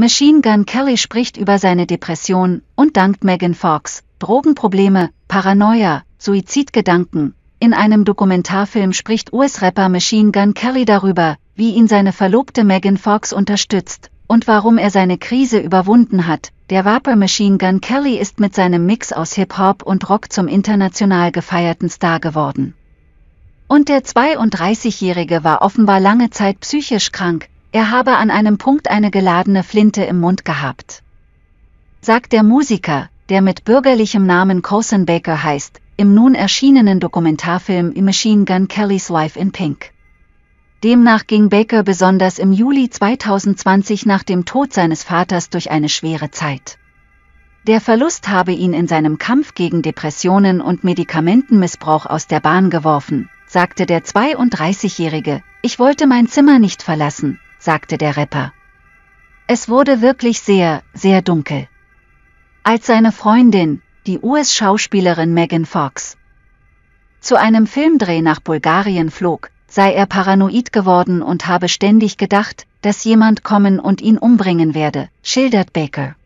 Machine Gun Kelly spricht über seine Depression und dankt Megan Fox, Drogenprobleme, Paranoia, Suizidgedanken. In einem Dokumentarfilm spricht US-Rapper Machine Gun Kelly darüber, wie ihn seine Verlobte Megan Fox unterstützt und warum er seine Krise überwunden hat. Der Vapor Machine Gun Kelly ist mit seinem Mix aus Hip-Hop und Rock zum international gefeierten Star geworden. Und der 32-Jährige war offenbar lange Zeit psychisch krank, er habe an einem Punkt eine geladene Flinte im Mund gehabt. Sagt der Musiker, der mit bürgerlichem Namen Coulson Baker heißt, im nun erschienenen Dokumentarfilm Machine Gun Kelly's Wife in Pink. Demnach ging Baker besonders im Juli 2020 nach dem Tod seines Vaters durch eine schwere Zeit. Der Verlust habe ihn in seinem Kampf gegen Depressionen und Medikamentenmissbrauch aus der Bahn geworfen, sagte der 32-Jährige, ich wollte mein Zimmer nicht verlassen, sagte der Rapper. Es wurde wirklich sehr, sehr dunkel. Als seine Freundin, die US-Schauspielerin Megan Fox, zu einem Filmdreh nach Bulgarien flog, sei er paranoid geworden und habe ständig gedacht, dass jemand kommen und ihn umbringen werde, schildert Baker.